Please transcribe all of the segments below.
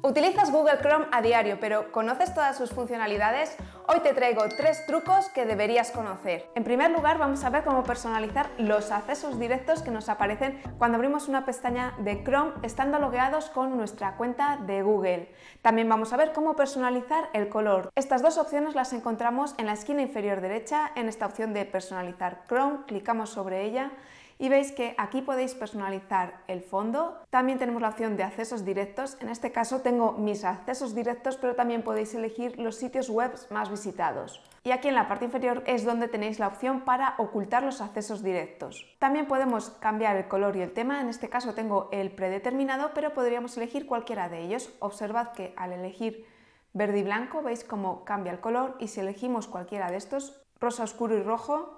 Utilizas Google Chrome a diario, pero ¿conoces todas sus funcionalidades? Hoy te traigo tres trucos que deberías conocer. En primer lugar, vamos a ver cómo personalizar los accesos directos que nos aparecen cuando abrimos una pestaña de Chrome estando logueados con nuestra cuenta de Google. También vamos a ver cómo personalizar el color. Estas dos opciones las encontramos en la esquina inferior derecha, en esta opción de personalizar Chrome, clicamos sobre ella y veis que aquí podéis personalizar el fondo. También tenemos la opción de accesos directos. En este caso tengo mis accesos directos, pero también podéis elegir los sitios web más visitados. Y aquí en la parte inferior es donde tenéis la opción para ocultar los accesos directos. También podemos cambiar el color y el tema. En este caso tengo el predeterminado, pero podríamos elegir cualquiera de ellos. Observad que al elegir verde y blanco veis cómo cambia el color y si elegimos cualquiera de estos, rosa oscuro y rojo,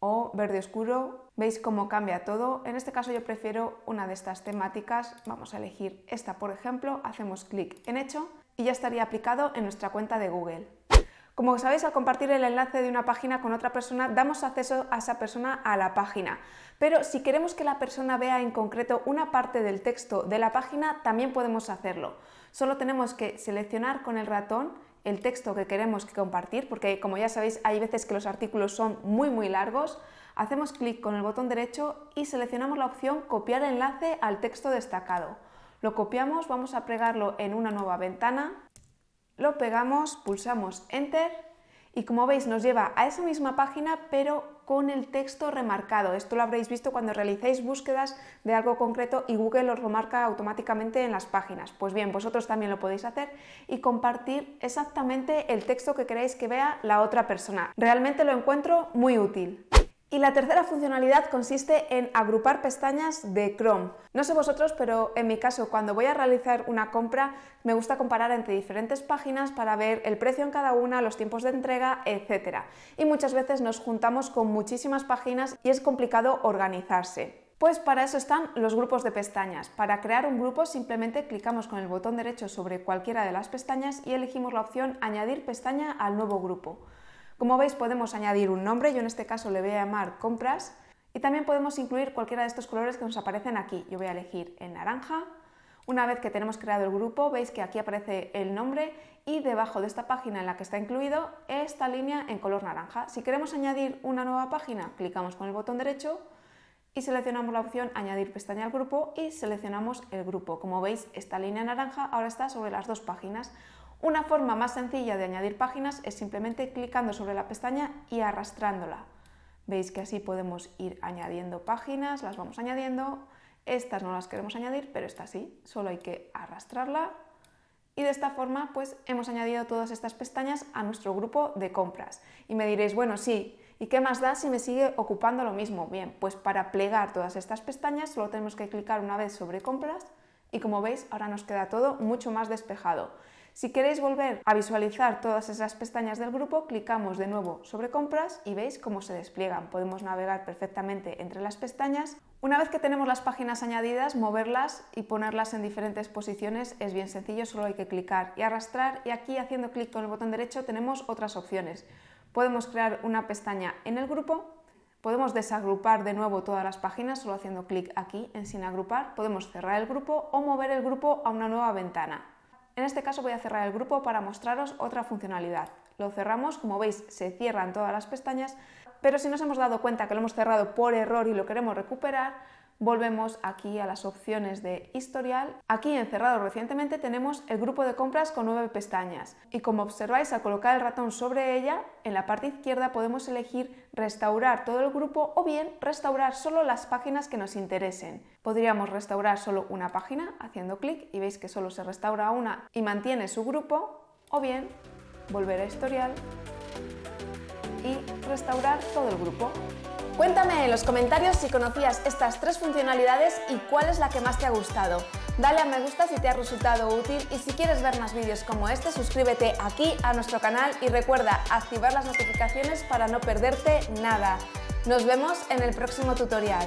o verde oscuro. ¿Veis cómo cambia todo? En este caso yo prefiero una de estas temáticas. Vamos a elegir esta, por ejemplo. Hacemos clic en hecho y ya estaría aplicado en nuestra cuenta de Google. Como sabéis, al compartir el enlace de una página con otra persona, damos acceso a esa persona a la página. Pero si queremos que la persona vea en concreto una parte del texto de la página, también podemos hacerlo. Solo tenemos que seleccionar con el ratón el texto que queremos compartir, porque como ya sabéis hay veces que los artículos son muy muy largos, hacemos clic con el botón derecho y seleccionamos la opción copiar enlace al texto destacado. Lo copiamos, vamos a pegarlo en una nueva ventana, lo pegamos, pulsamos Enter y como veis nos lleva a esa misma página pero con el texto remarcado. Esto lo habréis visto cuando realizáis búsquedas de algo concreto y Google os remarca automáticamente en las páginas. Pues bien, vosotros también lo podéis hacer y compartir exactamente el texto que queréis que vea la otra persona. Realmente lo encuentro muy útil. Y la tercera funcionalidad consiste en agrupar pestañas de Chrome. No sé vosotros, pero en mi caso, cuando voy a realizar una compra, me gusta comparar entre diferentes páginas para ver el precio en cada una, los tiempos de entrega, etc. Y muchas veces nos juntamos con muchísimas páginas y es complicado organizarse. Pues para eso están los grupos de pestañas. Para crear un grupo simplemente clicamos con el botón derecho sobre cualquiera de las pestañas y elegimos la opción Añadir pestaña al nuevo grupo. Como veis podemos añadir un nombre, yo en este caso le voy a llamar compras y también podemos incluir cualquiera de estos colores que nos aparecen aquí. Yo voy a elegir en naranja. Una vez que tenemos creado el grupo, veis que aquí aparece el nombre y debajo de esta página en la que está incluido esta línea en color naranja. Si queremos añadir una nueva página, clicamos con el botón derecho y seleccionamos la opción añadir pestaña al grupo y seleccionamos el grupo. Como veis, esta línea naranja ahora está sobre las dos páginas. Una forma más sencilla de añadir páginas es simplemente clicando sobre la pestaña y arrastrándola. Veis que así podemos ir añadiendo páginas, las vamos añadiendo. Estas no las queremos añadir, pero esta sí, solo hay que arrastrarla. Y de esta forma, pues hemos añadido todas estas pestañas a nuestro grupo de compras. Y me diréis, bueno, sí, ¿y qué más da si me sigue ocupando lo mismo? Bien, pues para plegar todas estas pestañas solo tenemos que clicar una vez sobre compras y como veis ahora nos queda todo mucho más despejado. Si queréis volver a visualizar todas esas pestañas del grupo, clicamos de nuevo sobre compras y veis cómo se despliegan. Podemos navegar perfectamente entre las pestañas. Una vez que tenemos las páginas añadidas, moverlas y ponerlas en diferentes posiciones es bien sencillo, solo hay que clicar y arrastrar y aquí haciendo clic con el botón derecho tenemos otras opciones. Podemos crear una pestaña en el grupo Podemos desagrupar de nuevo todas las páginas solo haciendo clic aquí en sin agrupar. Podemos cerrar el grupo o mover el grupo a una nueva ventana. En este caso voy a cerrar el grupo para mostraros otra funcionalidad. Lo cerramos, como veis se cierran todas las pestañas, pero si nos hemos dado cuenta que lo hemos cerrado por error y lo queremos recuperar, volvemos aquí a las opciones de historial. Aquí encerrado recientemente tenemos el grupo de compras con nueve pestañas y como observáis al colocar el ratón sobre ella, en la parte izquierda podemos elegir restaurar todo el grupo o bien restaurar solo las páginas que nos interesen. Podríamos restaurar solo una página haciendo clic y veis que solo se restaura una y mantiene su grupo o bien volver a historial y restaurar todo el grupo. Cuéntame en los comentarios si conocías estas tres funcionalidades y cuál es la que más te ha gustado. Dale a me gusta si te ha resultado útil y si quieres ver más vídeos como este, suscríbete aquí a nuestro canal y recuerda activar las notificaciones para no perderte nada. Nos vemos en el próximo tutorial.